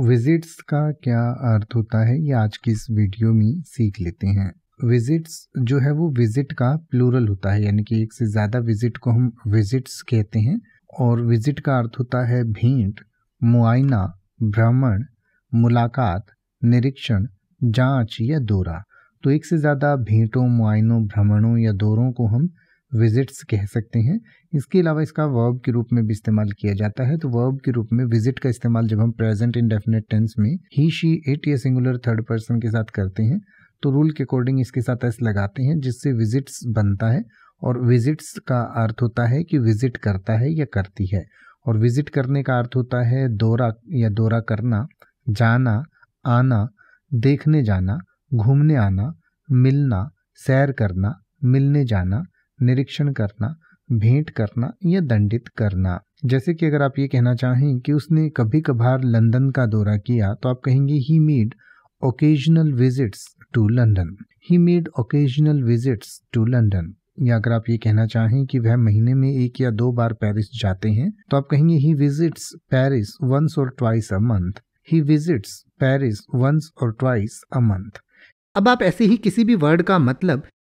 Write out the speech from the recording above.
visits का क्या अर्थ होता है ये आज की इस वीडियो में सीख लेते हैं विजिट्स जो है वो विजिट का प्लूरल होता है यानी कि एक से ज़्यादा विजिट को हम विजिट्स कहते हैं और विजिट का अर्थ होता है भेंट मुआयना भ्रमण मुलाकात निरीक्षण जांच या दौरा तो एक से ज़्यादा भेंटों मुआयनों भ्रमणों या दौरों को हम विजिट्स कह सकते हैं इसके अलावा इसका वर्ब के रूप में भी इस्तेमाल किया जाता है तो वर्ब के रूप में विजिट का इस्तेमाल जब हम प्रेजेंट डेफिनेट टेंस में ही शी इट या सिंगुलर थर्ड पर्सन के साथ करते हैं तो रूल के अकॉर्डिंग इसके साथ एस लगाते हैं जिससे विजिट्स बनता है और विजिट्स का अर्थ होता है कि विजिट करता है या करती है और विजिट करने का अर्थ होता है दौरा या दौरा करना जाना आना देखने जाना घूमने आना मिलना सैर करना मिलने जाना निरीक्षण करना भेंट करना या दंडित करना जैसे कि अगर आप ये कहना चाहें कि उसने कभी कभार लंदन का दौरा किया तो आप कहेंगे he made occasional visits to London he made occasional visits to London या अगर आप ये कहना चाहें कि वह महीने में एक या दो बार पेरिस जाते हैं तो आप कहेंगे ही विजिट्स पेरिस वंस और twice a month he visits Paris once और ट्वाइस अ मंथ अब आप ऐसे ही किसी भी वर्ड का मतलब